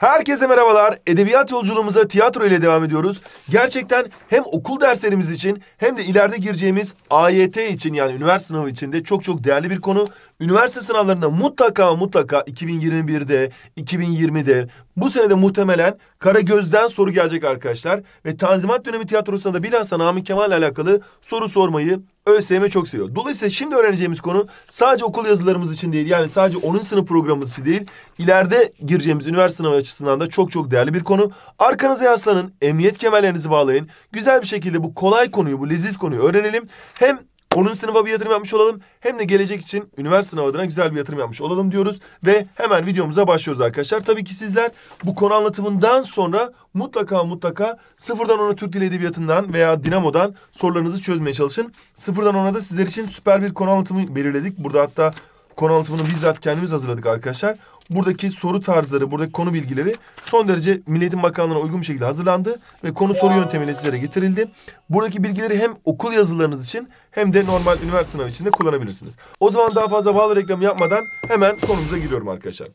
Herkese merhabalar. Edebiyat yolculuğumuza tiyatro ile devam ediyoruz. Gerçekten hem okul derslerimiz için hem de ileride gireceğimiz AYT için yani üniversite sınavı için de çok çok değerli bir konu Üniversite sınavlarında mutlaka mutlaka 2021'de, 2020'de bu senede muhtemelen kara gözden soru gelecek arkadaşlar. Ve Tanzimat dönemi tiyatrosunda da bilhassa Namık Kemal'le alakalı soru sormayı ÖSYM çok seviyor. Dolayısıyla şimdi öğreneceğimiz konu sadece okul yazılarımız için değil yani sadece onun sınıf programımız için değil. ileride gireceğimiz üniversite sınavı açısından da çok çok değerli bir konu. Arkanıza yaslanın, emniyet kemerlerinizi bağlayın. Güzel bir şekilde bu kolay konuyu, bu leziz konuyu öğrenelim. Hem onun sınıfa bir yatırım yapmış olalım. Hem de gelecek için üniversite sınavı adına güzel bir yatırım yapmış olalım diyoruz. Ve hemen videomuza başlıyoruz arkadaşlar. Tabii ki sizler bu konu anlatımından sonra mutlaka mutlaka sıfırdan ona Türk Dili Edebiyatı'ndan veya Dinamo'dan sorularınızı çözmeye çalışın. Sıfırdan ona da sizler için süper bir konu anlatımı belirledik. Burada hatta konu anlatımını bizzat kendimiz hazırladık arkadaşlar buradaki soru tarzları, buradaki konu bilgileri son derece Milliyetin Bakanlığı'na uygun bir şekilde hazırlandı ve konu soru yöntemiyle sizlere getirildi. Buradaki bilgileri hem okul yazılarınız için hem de normal üniversite sınavı için de kullanabilirsiniz. O zaman daha fazla bağlı reklam yapmadan hemen konumuza giriyorum arkadaşlar.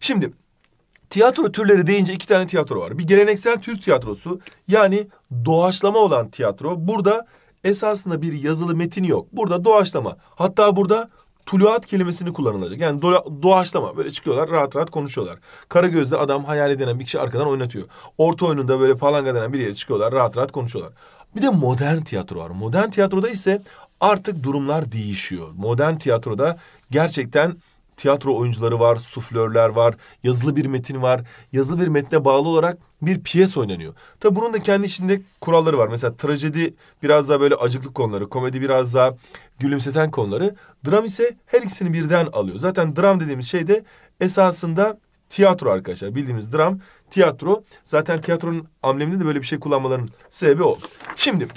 Şimdi Tiyatro türleri deyince iki tane tiyatro var. Bir geleneksel Türk tiyatrosu yani doğaçlama olan tiyatro. Burada esasında bir yazılı metin yok. Burada doğaçlama. Hatta burada tuluat kelimesini kullanılacak. Yani dola, doğaçlama böyle çıkıyorlar rahat rahat konuşuyorlar. Karagözlü adam hayal edilen bir kişi arkadan oynatıyor. Orta oyununda böyle falanga denen bir yere çıkıyorlar rahat rahat konuşuyorlar. Bir de modern tiyatro var. Modern tiyatroda ise artık durumlar değişiyor. Modern tiyatroda gerçekten tiyatro oyuncuları var, suflörler var, yazılı bir metin var. Yazılı bir metne bağlı olarak bir piyes oynanıyor. Tabi bunun da kendi içinde kuralları var. Mesela trajedi biraz daha böyle acıklı konuları, komedi biraz daha gülümseten konuları. Dram ise her ikisini birden alıyor. Zaten dram dediğimiz şey de esasında tiyatro arkadaşlar. Bildiğimiz dram tiyatro. Zaten tiyatronun ambleminde de böyle bir şey kullanmaların sebebi o. Şimdi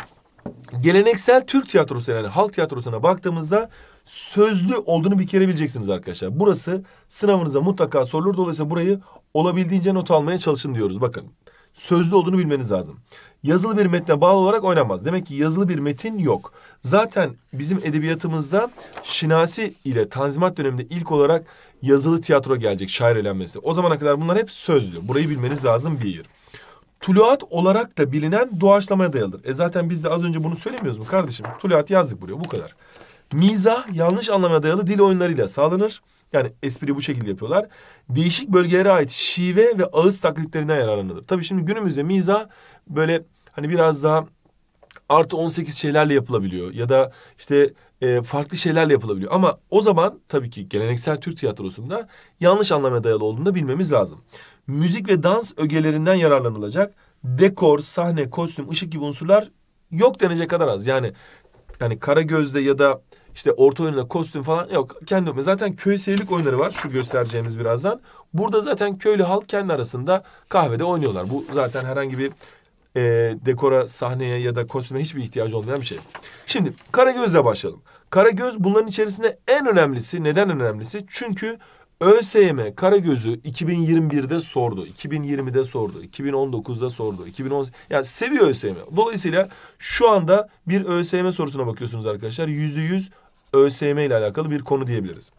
geleneksel Türk tiyatrosu yani halk tiyatrosuna baktığımızda sözlü olduğunu bir kere bileceksiniz arkadaşlar. Burası sınavınıza mutlaka sorulur. Dolayısıyla burayı olabildiğince not almaya çalışın diyoruz. Bakın sözlü olduğunu bilmeniz lazım. Yazılı bir metne bağlı olarak oynanmaz. Demek ki yazılı bir metin yok. Zaten bizim edebiyatımızda Şinasi ile Tanzimat döneminde ilk olarak yazılı tiyatro gelecek şair elenmesi. O zamana kadar bunlar hep sözlü. Burayı bilmeniz lazım bir. yer. Tuluat olarak da bilinen doğaçlamaya dayalıdır. E zaten biz de az önce bunu söylemiyoruz mu kardeşim? Tuluat yazdık buraya bu kadar. Mizah yanlış anlamaya dayalı dil oyunlarıyla sağlanır. Yani espri bu şekilde yapıyorlar. Değişik bölgelere ait şive ve ağız taklitlerinden yararlanılır. Tabii şimdi günümüzde miza böyle hani biraz daha artı 18 şeylerle yapılabiliyor. Ya da işte e, farklı şeylerle yapılabiliyor. Ama o zaman tabii ki geleneksel Türk tiyatrosunda yanlış anlamaya dayalı olduğunu da bilmemiz lazım. Müzik ve dans ögelerinden yararlanılacak. Dekor, sahne, kostüm, ışık gibi unsurlar yok denecek kadar az. Yani yani Karagöz'de ya da işte orta oyunla kostüm falan yok. Kendi zaten köy seyirlik oyunları var şu göstereceğimiz birazdan. Burada zaten köylü halk kendi arasında kahvede oynuyorlar. Bu zaten herhangi bir e, dekora, sahneye ya da kostüme hiçbir ihtiyacı olmayan bir şey. Şimdi Karagöz'le başlayalım. Karagöz bunların içerisinde en önemlisi. Neden önemlisi? Çünkü ÖSYM Karagöz'ü 2021'de sordu, 2020'de sordu, 2019'da sordu, 2010 yani seviyor ÖSYM. Dolayısıyla şu anda bir ÖSYM sorusuna bakıyorsunuz arkadaşlar. Yüzde yüz ÖSYM ile alakalı bir konu diyebiliriz.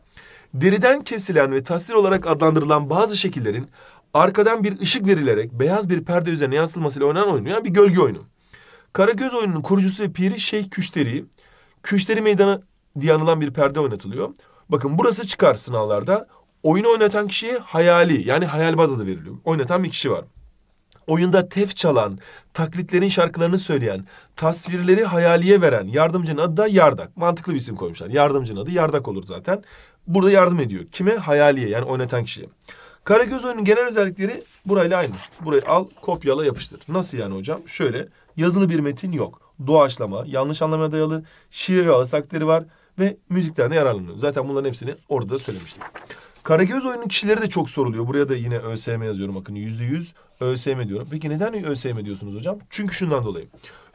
Deriden kesilen ve tasvir olarak adlandırılan bazı şekillerin arkadan bir ışık verilerek beyaz bir perde üzerine yansılmasıyla oynanan oyunu, yani bir gölge oyunu. Karagöz oyununun kurucusu ve piri Şeyh Küşteri. Küşteri meydanı diye anılan bir perde oynatılıyor. Bakın burası çıkar sınavlarda. Oyunu oynatan kişiye hayali yani hayalbaz adı veriliyor. Oynatan bir kişi var oyunda tef çalan, taklitlerin şarkılarını söyleyen, tasvirleri hayaliye veren yardımcının adı da Yardak. Mantıklı bir isim koymuşlar. Yardımcının adı Yardak olur zaten. Burada yardım ediyor. Kime? Hayaliye yani oynatan kişiye. Karagöz oyunun genel özellikleri burayla aynı. Burayı al, kopyala, yapıştır. Nasıl yani hocam? Şöyle, yazılı bir metin yok. Doğaçlama, yanlış anlamaya dayalı, şiir ve ağız var ve müzikten de yararlanıyor. Zaten bunların hepsini orada da söylemiştim. Karagöz oyunun kişileri de çok soruluyor. Buraya da yine ÖSM yazıyorum bakın. Yüzde yüz ÖSM diyorum. Peki neden ÖSM diyorsunuz hocam? Çünkü şundan dolayı.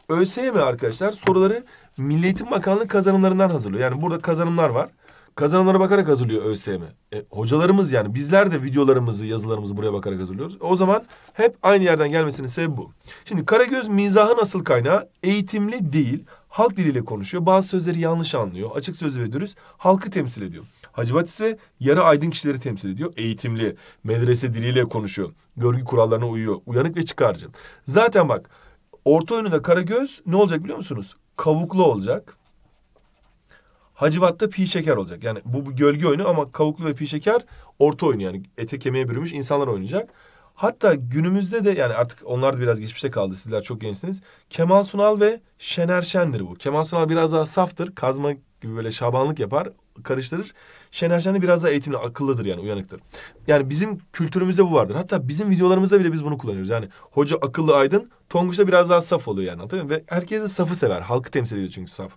ÖSYM arkadaşlar soruları Milli Eğitim Bakanlığı kazanımlarından hazırlıyor. Yani burada kazanımlar var. Kazanımlara bakarak hazırlıyor ÖSYM. E, hocalarımız yani bizler de videolarımızı, yazılarımızı buraya bakarak hazırlıyoruz. O zaman hep aynı yerden gelmesinin sebebi bu. Şimdi Karagöz mizahın asıl kaynağı eğitimli değil. Halk diliyle konuşuyor. Bazı sözleri yanlış anlıyor. Açık sözlü ve dürüst halkı temsil ediyor. Hacivat ise yarı aydın kişileri temsil ediyor. Eğitimli, medrese diliyle konuşuyor. Görgü kurallarına uyuyor. Uyanık ve çıkarcı. Zaten bak orta önünde göz, ne olacak biliyor musunuz? Kavuklu olacak. Hacivat'ta pi şeker olacak. Yani bu, bu gölge oyunu ama kavuklu ve pi şeker orta oyun yani ete kemiğe bürümüş insanlar oynayacak. Hatta günümüzde de yani artık onlar da biraz geçmişte kaldı. Sizler çok gençsiniz. Kemal Sunal ve Şener Şen'dir bu. Kemal Sunal biraz daha saftır. Kazma gibi böyle şabanlık yapar karıştırır. Şener Şen de biraz daha eğitimli, akıllıdır yani uyanıktır. Yani bizim kültürümüzde bu vardır. Hatta bizim videolarımızda bile biz bunu kullanıyoruz. Yani hoca akıllı aydın, Tonguç'ta biraz daha saf oluyor yani anlatabiliyor muyum? Ve herkes de safı sever. Halkı temsil ediyor çünkü saf.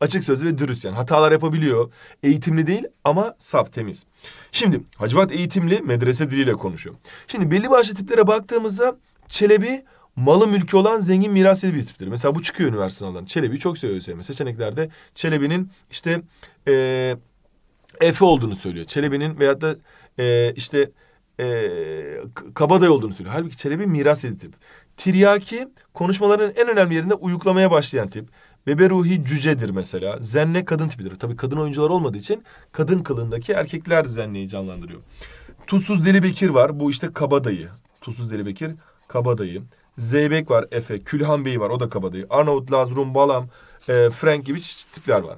Açık sözlü ve dürüst yani. Hatalar yapabiliyor. Eğitimli değil ama saf, temiz. Şimdi Hacivat eğitimli, medrese diliyle konuşuyor. Şimdi belli başlı tiplere baktığımızda Çelebi malı mülkü olan zengin miras sahibi tiptir. Mesela bu çıkıyor üniversite sınavlarında. Çelebi'yi çok seviyor ÖSYM. Seçeneklerde Çelebi'nin işte e, Efe olduğunu söylüyor. Çelebi'nin veyahut da e, işte e, Kabadayı olduğunu söylüyor. Halbuki Çelebi miras sahibi Tiryaki konuşmaların en önemli yerinde uyuklamaya başlayan tip. Beberuhi cücedir mesela. Zenne kadın tipidir. Tabii kadın oyuncular olmadığı için kadın kılındaki erkekler Zenne'yi canlandırıyor. Tuzsuz Deli Bekir var. Bu işte kabadayı. Tuzsuz Deli Bekir kabadayı. Zeybek var Efe, Külhan Bey var o da kabadayı. Arnavut Laz, Rum Balam, e, Frank gibi tipler var.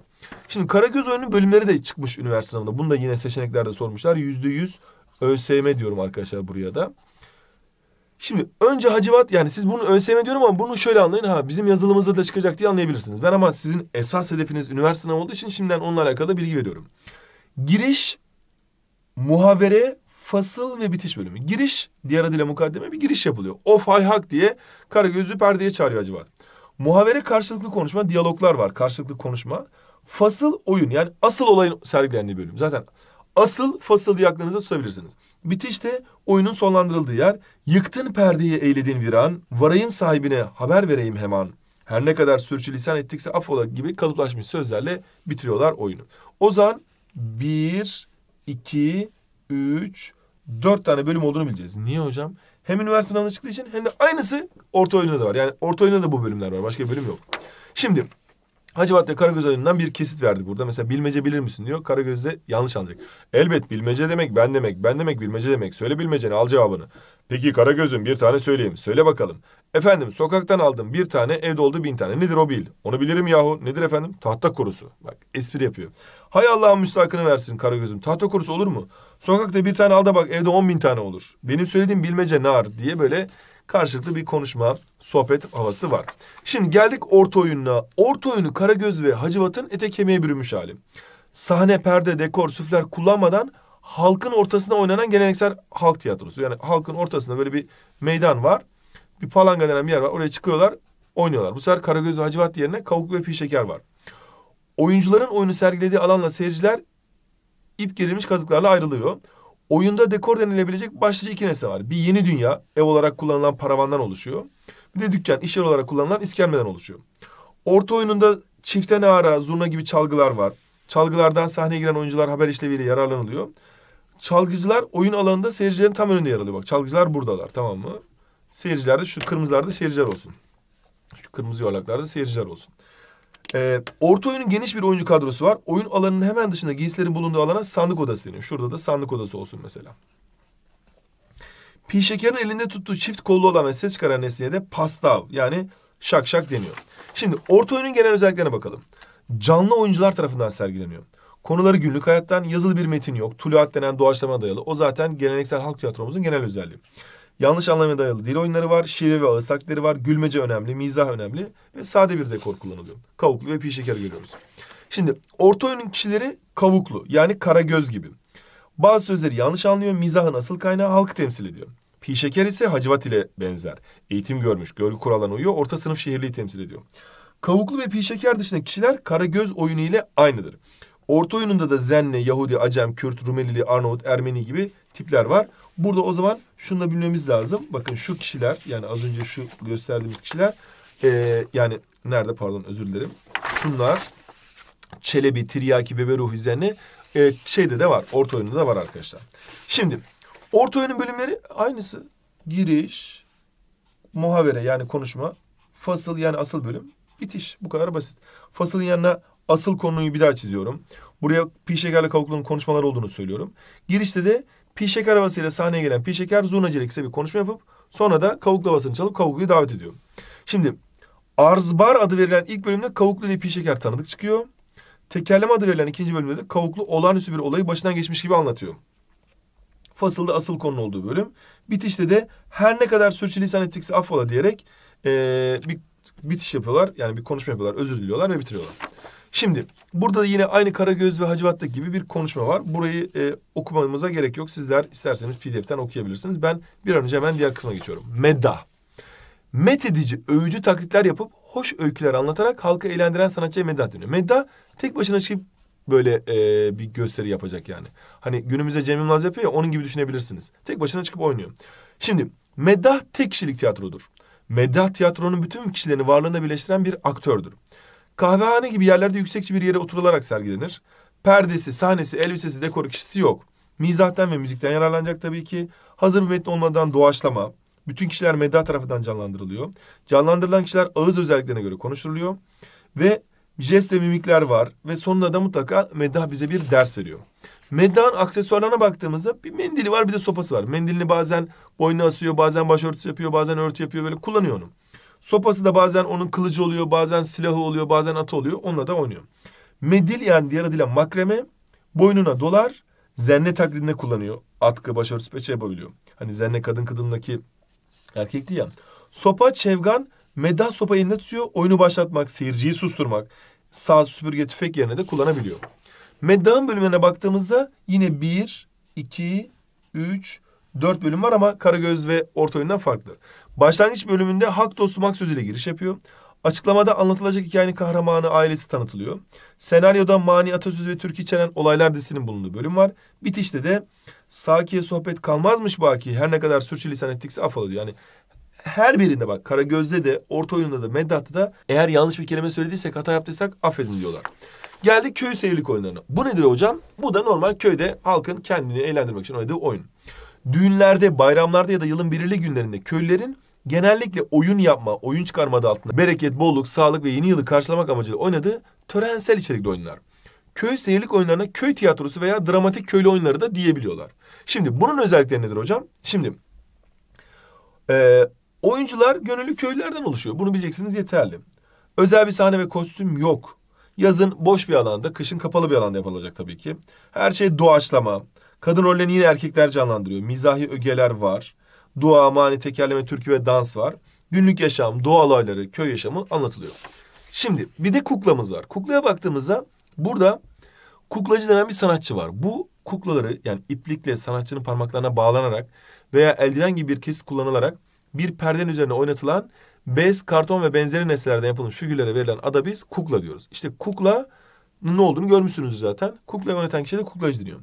Şimdi Karagöz oyunun bölümleri de çıkmış üniversite sınavında. Bunu da yine seçeneklerde sormuşlar. Yüzde yüz ÖSYM diyorum arkadaşlar buraya da. Şimdi önce Hacivat yani siz bunu ÖSYM diyorum ama bunu şöyle anlayın ha bizim yazılımımızda da çıkacak diye anlayabilirsiniz. Ben ama sizin esas hedefiniz üniversite sınavı olduğu için şimdiden onunla alakalı bilgi veriyorum. Giriş, muhavere fasıl ve bitiş bölümü. Giriş, diğer adıyla mukaddeme bir giriş yapılıyor. Of hay hak diye Karagöz'ü perdeye çağırıyor acaba. Muhavere karşılıklı konuşma, diyaloglar var karşılıklı konuşma. Fasıl oyun yani asıl olayın sergilendiği bölüm. Zaten asıl fasıl diye aklınıza tutabilirsiniz. Bitişte oyunun sonlandırıldığı yer. Yıktın perdeyi eyledin viran, varayım sahibine haber vereyim hemen. Her ne kadar sürçülisan ettikse affola gibi kalıplaşmış sözlerle bitiriyorlar oyunu. Ozan bir, iki, üç, dört tane bölüm olduğunu bileceğiz. Niye hocam? Hem üniversite sınavına çıktığı için hem de aynısı orta oyunda da var. Yani orta oyunda da bu bölümler var. Başka bir bölüm yok. Şimdi Hacivat ve Karagöz oyunundan bir kesit verdi burada. Mesela bilmece bilir misin diyor. Karagöz de yanlış anlayacak. Elbet bilmece demek ben demek. Ben demek bilmece demek. Söyle bilmeceni al cevabını. Peki Karagöz'üm bir tane söyleyeyim. Söyle bakalım. Efendim sokaktan aldım bir tane, evde oldu bin tane. Nedir o bil? Onu bilirim yahu. Nedir efendim? Tahta kurusu. Bak espri yapıyor. Hay Allah'ın müstakını versin kara gözüm. Tahta kurusu olur mu? Sokakta bir tane al da bak evde on bin tane olur. Benim söylediğim bilmece nar diye böyle karşılıklı bir konuşma, sohbet havası var. Şimdi geldik orta oyununa. Orta oyunu Karagöz ve Hacıvat'ın ete kemiğe bürümüş hali. Sahne, perde, dekor, süfler kullanmadan halkın ortasında oynanan geleneksel halk tiyatrosu. Yani halkın ortasında böyle bir meydan var bir palanga denen bir yer var. Oraya çıkıyorlar, oynuyorlar. Bu sefer Karagöz ve Hacivat yerine Kavuklu ve Pi Şeker var. Oyuncuların oyunu sergilediği alanla seyirciler ip gerilmiş kazıklarla ayrılıyor. Oyunda dekor denilebilecek başlıca iki nesne var. Bir yeni dünya, ev olarak kullanılan paravandan oluşuyor. Bir de dükkan, iş yeri olarak kullanılan iskelmeden oluşuyor. Orta oyununda çiften ara, zurna gibi çalgılar var. Çalgılardan sahneye giren oyuncular haber işleviyle yararlanılıyor. Çalgıcılar oyun alanında seyircilerin tam önünde yer alıyor. Bak çalgıcılar buradalar tamam mı? Seyircilerde şu kırmızılarda seyirciler olsun. Şu kırmızı yuvarlaklarda seyirciler olsun. Ee, orta oyunun geniş bir oyuncu kadrosu var. Oyun alanının hemen dışında giysilerin bulunduğu alana sandık odası deniyor. Şurada da sandık odası olsun mesela. Pi elinde tuttuğu çift kollu olan ve ses çıkaran nesneye de pastav yani şak şak deniyor. Şimdi orta oyunun genel özelliklerine bakalım. Canlı oyuncular tarafından sergileniyor. Konuları günlük hayattan yazılı bir metin yok. Tuluat denen doğaçlama dayalı. O zaten geleneksel halk tiyatromuzun genel özelliği. Yanlış anlamaya dayalı dil oyunları var. Şive ve ağız var. Gülmece önemli. Mizah önemli. Ve sade bir dekor kullanılıyor. Kavuklu ve pi şeker görüyoruz. Şimdi orta oyunun kişileri kavuklu. Yani kara göz gibi. Bazı sözleri yanlış anlıyor. Mizahın asıl kaynağı halkı temsil ediyor. Pi şeker ise Hacivat ile benzer. Eğitim görmüş, görgü kurallarına uyuyor, orta sınıf şehirliği temsil ediyor. Kavuklu ve pi şeker dışında kişiler kara göz oyunu ile aynıdır. Orta oyununda da Zenne, Yahudi, Acem, Kürt, Rumelili, Arnavut, Ermeni gibi tipler var. Burada o zaman şunu da bilmemiz lazım. Bakın şu kişiler yani az önce şu gösterdiğimiz kişiler ee, yani nerede pardon özür dilerim. Şunlar Çelebi, Tiryaki, Beberuhi, Zenne e, şeyde de var. Orta oyununda da var arkadaşlar. Şimdi orta oyunun bölümleri aynısı. Giriş, muhavere yani konuşma, fasıl yani asıl bölüm, bitiş. Bu kadar basit. Fasılın yanına asıl konuyu bir daha çiziyorum. Buraya Pi Şeker'le Kavuklu'nun konuşmaları olduğunu söylüyorum. Girişte de Pi Şeker havasıyla sahneye gelen Pi Şeker Zurna Celik'se bir konuşma yapıp sonra da Kavuklu havasını çalıp Kavuklu'yu davet ediyor. Şimdi Arzbar adı verilen ilk bölümde Kavuklu ile Pi Şeker tanıdık çıkıyor. Tekerleme adı verilen ikinci bölümde de Kavuklu olağanüstü bir olayı başından geçmiş gibi anlatıyor. Fasılda asıl konu olduğu bölüm. Bitişte de her ne kadar sürçülisan ettikse affola diyerek ee, bir bitiş yapıyorlar. Yani bir konuşma yapıyorlar, özür diliyorlar ve bitiriyorlar. Şimdi burada yine aynı Karagöz ve Hacivat'ta gibi bir konuşma var. Burayı e, okumamıza gerek yok. Sizler isterseniz pdf'ten okuyabilirsiniz. Ben bir an önce hemen diğer kısma geçiyorum. Medda. Met edici, övücü taklitler yapıp hoş öyküler anlatarak halkı eğlendiren sanatçıya medda deniyor. Medda tek başına çıkıp böyle e, bir gösteri yapacak yani. Hani günümüzde Cem Yılmaz yapıyor ya onun gibi düşünebilirsiniz. Tek başına çıkıp oynuyor. Şimdi meddah tek kişilik tiyatrodur. Meddah tiyatronun bütün kişilerini varlığında birleştiren bir aktördür. Kahvehane gibi yerlerde yüksekçe bir yere oturularak sergilenir. Perdesi, sahnesi, elbisesi, dekoru kişisi yok. Mizahtan ve müzikten yararlanacak tabii ki. Hazır bir metni olmadan doğaçlama. Bütün kişiler medya tarafından canlandırılıyor. Canlandırılan kişiler ağız özelliklerine göre konuşuluyor Ve jest ve mimikler var. Ve sonunda da mutlaka medya bize bir ders veriyor. Medda'nın aksesuarlarına baktığımızda bir mendili var bir de sopası var. Mendilini bazen boynuna asıyor, bazen başörtüsü yapıyor, bazen örtü yapıyor böyle kullanıyor onu. Sopası da bazen onun kılıcı oluyor, bazen silahı oluyor, bazen atı oluyor. Onunla da oynuyor. Medil yani diğer adıyla makreme boynuna dolar, zenne taklidinde kullanıyor. Atkı, başörtüsü, peçe yapabiliyor. Hani zenne kadın kadındaki erkekti ya. Sopa, çevgan, medda sopa elinde tutuyor. Oyunu başlatmak, seyirciyi susturmak. Sağ süpürge, tüfek yerine de kullanabiliyor. Medda'nın bölümlerine baktığımızda yine bir, iki, üç, dört bölüm var ama Karagöz ve Orta Oyun'dan farklı. Başlangıç bölümünde hak dostu Max sözüyle giriş yapıyor. Açıklamada anlatılacak hikayenin kahramanı ailesi tanıtılıyor. Senaryoda mani atasözü ve türkü içeren olaylar dizisinin bulunduğu bölüm var. Bitişte de Saki'ye sohbet kalmazmış Baki her ne kadar sürçülisan ettikse af diyor. Yani her birinde bak kara gözde de orta oyunda da Meddat'ta da eğer yanlış bir kelime söylediysek hata yaptıysak affedin diyorlar. Geldik köy seyirlik oyunlarına. Bu nedir hocam? Bu da normal köyde halkın kendini eğlendirmek için oynadığı oyun. Düğünlerde, bayramlarda ya da yılın belirli günlerinde köylerin genellikle oyun yapma, oyun çıkarma altında bereket, bolluk, sağlık ve yeni yılı karşılamak amacıyla oynadığı törensel içerikli oyunlar. Köy seyirlik oyunlarına köy tiyatrosu veya dramatik köylü oyunları da diyebiliyorlar. Şimdi bunun özellikleri nedir hocam? Şimdi e, oyuncular gönüllü köylülerden oluşuyor. Bunu bileceksiniz yeterli. Özel bir sahne ve kostüm yok. Yazın boş bir alanda, kışın kapalı bir alanda yapılacak tabii ki. Her şey doğaçlama. Kadın rollerini yine erkekler canlandırıyor. Mizahi ögeler var. Dua, mani, tekerleme, türkü ve dans var. Günlük yaşam, doğa olayları, köy yaşamı anlatılıyor. Şimdi bir de kuklamız var. Kuklaya baktığımızda burada kuklacı denen bir sanatçı var. Bu kuklaları yani iplikle sanatçının parmaklarına bağlanarak veya eldiven gibi bir kesit kullanılarak bir perdenin üzerine oynatılan bez, karton ve benzeri nesnelerden yapılmış figürlere verilen ada biz kukla diyoruz. İşte kukla ne olduğunu görmüşsünüz zaten. Kukla yöneten kişi de kuklacı deniyor.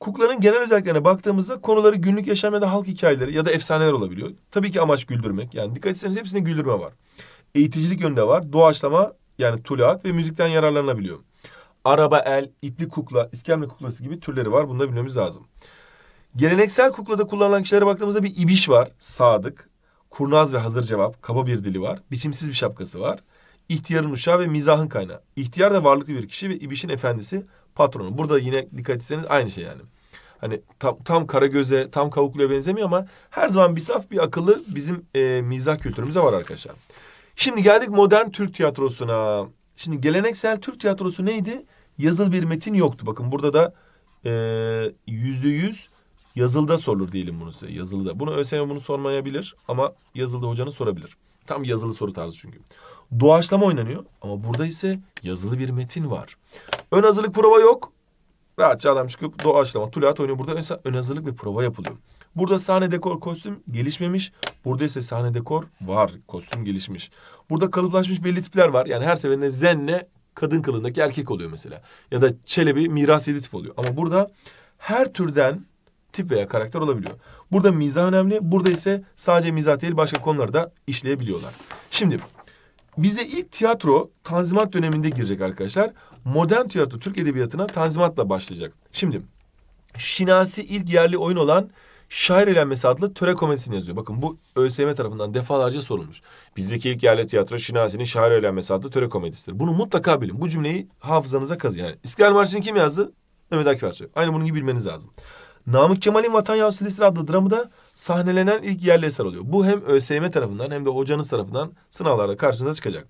Kukların genel özelliklerine baktığımızda konuları günlük yaşam ya da halk hikayeleri ya da efsaneler olabiliyor. Tabii ki amaç güldürmek. Yani dikkat etseniz hepsinde güldürme var. Eğiticilik yönde var. Doğaçlama yani tulaat ve müzikten yararlanabiliyor. Araba el, ipli kukla, iskemle kuklası gibi türleri var. Bunu da bilmemiz lazım. Geleneksel kuklada kullanılan kişilere baktığımızda bir ibiş var. Sadık. Kurnaz ve hazır cevap. Kaba bir dili var. Biçimsiz bir şapkası var. İhtiyarın uşağı ve mizahın kaynağı. İhtiyar da varlıklı bir kişi ve ibişin efendisi patronu. Burada yine dikkat etseniz aynı şey yani. Hani tam, tam kara göze tam Kavuklu'ya benzemiyor ama her zaman bir saf bir akıllı bizim e, mizah kültürümüze var arkadaşlar. Şimdi geldik modern Türk tiyatrosuna. Şimdi geleneksel Türk tiyatrosu neydi? Yazılı bir metin yoktu. Bakın burada da e, yüzde yüz yazılıda sorulur diyelim bunu size. Yazılıda. Bunu ÖSYM bunu sormayabilir ama yazılıda hocanın sorabilir. Tam yazılı soru tarzı çünkü. Doğaçlama oynanıyor ama burada ise yazılı bir metin var. Ön hazırlık prova yok. Rahatça adam çıkıp doğaçlama, tuluat oynuyor. Burada ön, ön hazırlık ve prova yapılıyor. Burada sahne dekor kostüm gelişmemiş. Burada ise sahne dekor var. Kostüm gelişmiş. Burada kalıplaşmış belli tipler var. Yani her seferinde zenle kadın kılığındaki erkek oluyor mesela. Ya da çelebi miras yedi tip oluyor. Ama burada her türden tip veya karakter olabiliyor. Burada mizah önemli. Burada ise sadece mizah değil başka konuları da işleyebiliyorlar. Şimdi bize ilk tiyatro Tanzimat döneminde girecek arkadaşlar modern tiyatro Türk edebiyatına Tanzimat'la başlayacak. Şimdi Şinasi ilk yerli oyun olan Şair Elenmesi adlı töre komedisini yazıyor. Bakın bu ÖSYM tarafından defalarca sorulmuş. Bizdeki ilk yerli tiyatro Şinasi'nin Şair Elenmesi adlı töre komedisidir. Bunu mutlaka bilin. Bu cümleyi hafızanıza kazı yani. İskender Marşı'nı kim yazdı? Mehmet Akif Ersoy. Aynı bunun gibi bilmeniz lazım. Namık Kemal'in Vatan Yavrusu Lisir adlı dramı da sahnelenen ilk yerli eser oluyor. Bu hem ÖSYM tarafından hem de hocanız tarafından sınavlarda karşınıza çıkacak.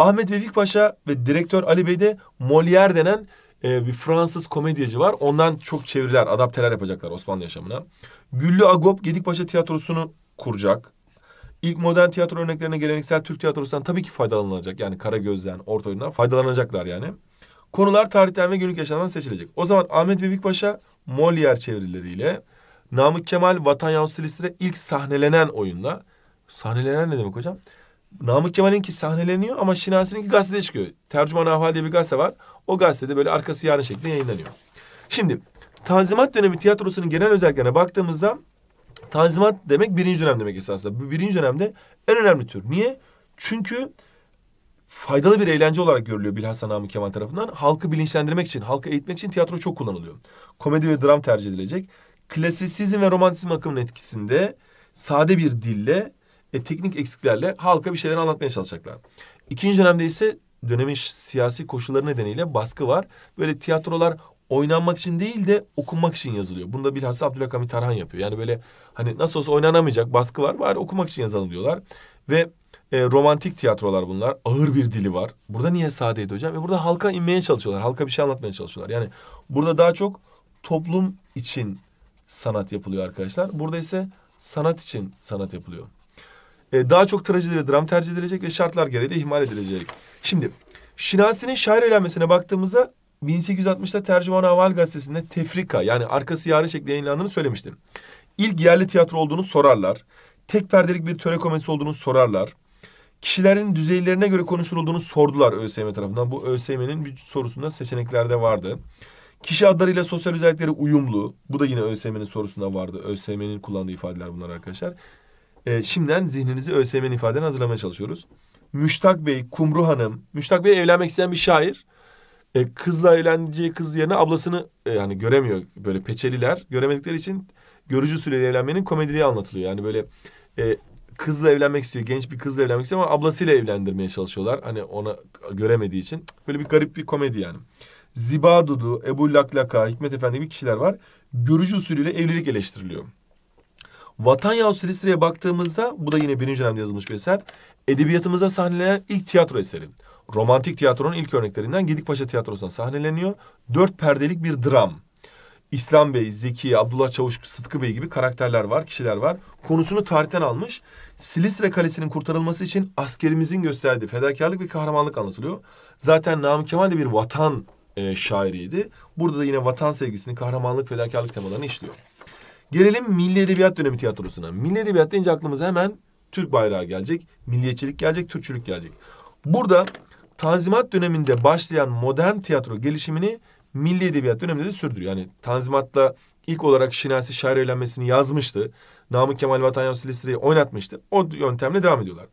Ahmet Vefik Paşa ve direktör Ali Bey'de Molière denen e, bir Fransız komedyacı var. Ondan çok çeviriler, adapteler yapacaklar Osmanlı yaşamına. Güllü Agop Gedikpaşa Tiyatrosu'nu kuracak. İlk modern tiyatro örneklerine geleneksel Türk tiyatrosundan tabii ki faydalanılacak. Yani Kara Göz'den Orta Oyun'dan faydalanacaklar yani. Konular tarihten ve günlük yaşamdan seçilecek. O zaman Ahmet Vefik Paşa Molière çevirileriyle Namık Kemal Vatan Yavrusu Silistre ilk sahnelenen oyunla. Sahnelenen ne demek hocam? Namık Kemal'inki sahneleniyor ama Şinasi'ninki gazetede çıkıyor. Tercüman Ahval diye bir gazete var. O gazetede böyle arkası yarın şeklinde yayınlanıyor. Şimdi Tanzimat dönemi tiyatrosunun genel özelliklerine baktığımızda Tanzimat demek birinci dönem demek esasında. Birinci dönemde en önemli tür. Niye? Çünkü faydalı bir eğlence olarak görülüyor bilhassa Namık Kemal tarafından. Halkı bilinçlendirmek için, halkı eğitmek için tiyatro çok kullanılıyor. Komedi ve dram tercih edilecek. Klasisizm ve romantizm akımının etkisinde sade bir dille e, teknik eksiklerle halka bir şeyler anlatmaya çalışacaklar. İkinci dönemde ise dönemin siyasi koşulları nedeniyle baskı var. Böyle tiyatrolar oynanmak için değil de okunmak için yazılıyor. Bunu da bilhassa Abdülhamit Tarhan yapıyor. Yani böyle hani nasıl olsa oynanamayacak baskı var bari okumak için yazalım diyorlar. Ve e, romantik tiyatrolar bunlar. Ağır bir dili var. Burada niye sadeydi hocam? Ve burada halka inmeye çalışıyorlar. Halka bir şey anlatmaya çalışıyorlar. Yani burada daha çok toplum için sanat yapılıyor arkadaşlar. Burada ise sanat için sanat yapılıyor. E, daha çok trajedi ve dram tercih edilecek ve şartlar gereği de ihmal edilecek. Şimdi Şinasi'nin şair eğlenmesine baktığımızda 1860'ta Tercüman Haval gazetesinde tefrika yani arkası yarı şeklinde yayınlandığını söylemiştim. İlk yerli tiyatro olduğunu sorarlar. Tek perdelik bir töre komedisi olduğunu sorarlar. Kişilerin düzeylerine göre konuşulduğunu sordular ÖSYM tarafından. Bu ÖSYM'nin bir sorusunda seçeneklerde vardı. Kişi adlarıyla sosyal özellikleri uyumlu. Bu da yine ÖSYM'nin sorusunda vardı. ÖSYM'nin kullandığı ifadeler bunlar arkadaşlar. E, şimdiden zihninizi ÖSYM'nin ifadeni hazırlamaya çalışıyoruz. Müştak Bey, Kumru Hanım. Müştak Bey evlenmek isteyen bir şair. E, kızla evleneceği kız yerine ablasını e, yani göremiyor böyle peçeliler. Göremedikleri için görücü süreli evlenmenin komediliği anlatılıyor. Yani böyle e, kızla evlenmek istiyor. Genç bir kızla evlenmek istiyor ama ablasıyla evlendirmeye çalışıyorlar. Hani ona göremediği için. Böyle bir garip bir komedi yani. Ziba Dudu, Ebu Laklaka, Hikmet Efendi gibi kişiler var. Görücü usulüyle evlilik eleştiriliyor. Vatan Yahu Silistre'ye baktığımızda bu da yine birinci dönemde yazılmış bir eser. Edebiyatımıza sahnelenen ilk tiyatro eseri. Romantik tiyatronun ilk örneklerinden Gedikpaşa Tiyatrosu'na sahneleniyor. Dört perdelik bir dram. İslam Bey, Zeki, Abdullah Çavuş, Sıtkı Bey gibi karakterler var, kişiler var. Konusunu tarihten almış. Silistre Kalesi'nin kurtarılması için askerimizin gösterdiği fedakarlık ve kahramanlık anlatılıyor. Zaten Namık Kemal de bir vatan e, şairiydi. Burada da yine vatan sevgisini, kahramanlık, fedakarlık temalarını işliyor. Gelelim Milli Edebiyat Dönemi tiyatrosuna. Milli Edebiyat deyince aklımıza hemen Türk bayrağı gelecek, milliyetçilik gelecek, Türkçülük gelecek. Burada Tanzimat döneminde başlayan modern tiyatro gelişimini Milli Edebiyat döneminde de sürdürüyor. Yani Tanzimat'ta ilk olarak Şinasi şair evlenmesini yazmıştı. Namık Kemal Vatan Silistre'yi oynatmıştı. O yöntemle devam ediyorlar.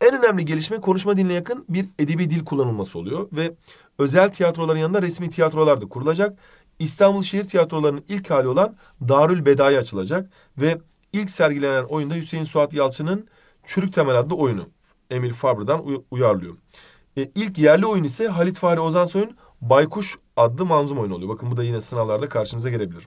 En önemli gelişme konuşma diline yakın bir edebi dil kullanılması oluyor ve özel tiyatroların yanında resmi tiyatrolar da kurulacak. İstanbul Şehir Tiyatroları'nın ilk hali olan Darül Beda'ya açılacak ve ilk sergilenen oyunda Hüseyin Suat Yalçın'ın Çürük Temel adlı oyunu Emil Fabr'dan uyarlıyor. E, ilk yerli oyun ise Halit Fahri Ozan Baykuş adlı manzum oyunu oluyor. Bakın bu da yine sınavlarda karşınıza gelebilir.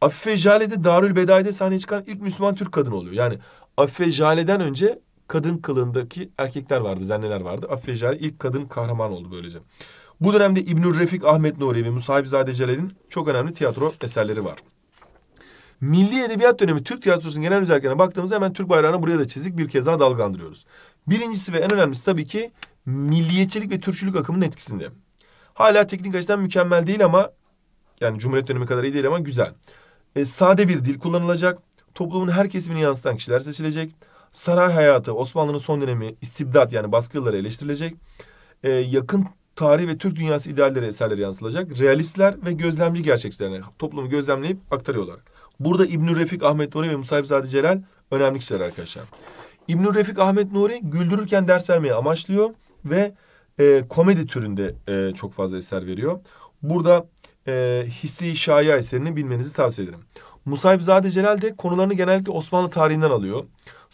Afife Jale'de Darül Bedai'de sahneye çıkan ilk Müslüman Türk kadın oluyor. Yani Afife Jale'den önce kadın kılığındaki erkekler vardı, zenneler vardı. Afife Jale ilk kadın kahraman oldu böylece. Bu dönemde İbnül Refik Ahmet Nuri ve Musahibzade Celal'in çok önemli tiyatro eserleri var. Milli Edebiyat dönemi Türk tiyatrosunun genel özelliklerine baktığımızda hemen Türk bayrağını buraya da çizdik. Bir kez daha dalgalandırıyoruz. Birincisi ve en önemlisi tabii ki milliyetçilik ve Türkçülük akımının etkisinde. Hala teknik açıdan mükemmel değil ama yani Cumhuriyet dönemi kadar iyi değil ama güzel. E, sade bir dil kullanılacak. Toplumun her kesimini yansıtan kişiler seçilecek. Saray hayatı, Osmanlı'nın son dönemi, istibdat yani baskı yılları eleştirilecek. E, yakın tarih ve Türk dünyası idealleri eserleri yansılacak. Realistler ve gözlemci gerçekçilerine toplumu gözlemleyip aktarıyorlar. Burada İbnü Refik Ahmet Nuri ve Musayip Celal önemli kişiler arkadaşlar. İbnü Refik Ahmet Nuri güldürürken ders vermeyi amaçlıyor ve e, komedi türünde e, çok fazla eser veriyor. Burada e, Hisse-i Şaya eserini bilmenizi tavsiye ederim. Musayip Zade Celal de konularını genellikle Osmanlı tarihinden alıyor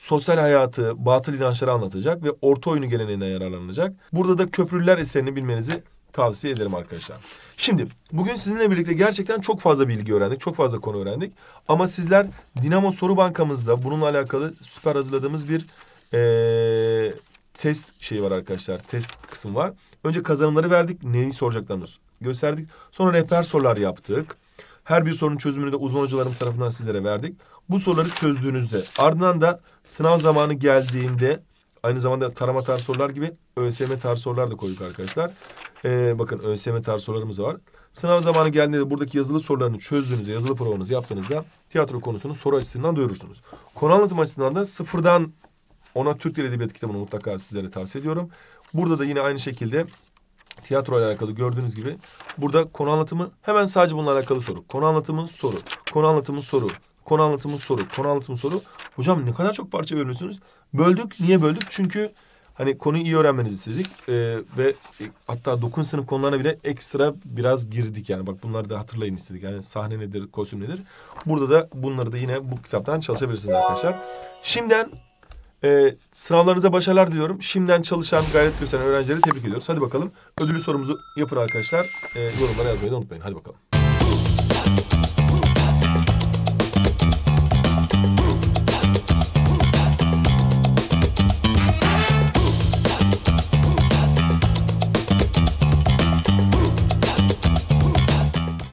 sosyal hayatı, batıl inançları anlatacak ve orta oyunu geleneğinden yararlanacak. Burada da Köprülüler eserini bilmenizi tavsiye ederim arkadaşlar. Şimdi bugün sizinle birlikte gerçekten çok fazla bilgi öğrendik. Çok fazla konu öğrendik. Ama sizler Dinamo Soru Bankamızda bununla alakalı süper hazırladığımız bir ee, test şeyi var arkadaşlar. Test kısım var. Önce kazanımları verdik. Neyi soracaklarını gösterdik. Sonra rehber sorular yaptık. Her bir sorunun çözümünü de uzman hocalarımız tarafından sizlere verdik bu soruları çözdüğünüzde ardından da sınav zamanı geldiğinde aynı zamanda tarama tarz sorular gibi ÖSYM tarz sorular da koyduk arkadaşlar. Ee, bakın ÖSYM tarz sorularımız var. Sınav zamanı geldiğinde buradaki yazılı sorularını çözdüğünüzde, yazılı provanızı yaptığınızda tiyatro konusunu soru açısından duyurursunuz. Konu anlatım açısından da sıfırdan ona Türk Dil Edebiyatı kitabını mutlaka sizlere tavsiye ediyorum. Burada da yine aynı şekilde tiyatro ile alakalı gördüğünüz gibi burada konu anlatımı hemen sadece bununla alakalı soru. Konu anlatımı soru. Konu anlatımı soru. Konu anlatımı soru. Konu anlatımı soru. Hocam ne kadar çok parça bölüyorsunuz. Böldük. Niye böldük? Çünkü hani konuyu iyi öğrenmenizi istedik. Ee, ve e, hatta dokun sınıf konularına bile ekstra biraz girdik yani. Bak bunları da hatırlayın istedik. Yani sahne nedir, kostüm nedir. Burada da bunları da yine bu kitaptan çalışabilirsiniz arkadaşlar. Şimdiden e, sınavlarınıza başarılar diliyorum. Şimdiden çalışan, gayret gösteren öğrencileri tebrik ediyoruz. Hadi bakalım. Ödülü sorumuzu yapın arkadaşlar. E, yorumlara yazmayı da unutmayın. Hadi bakalım.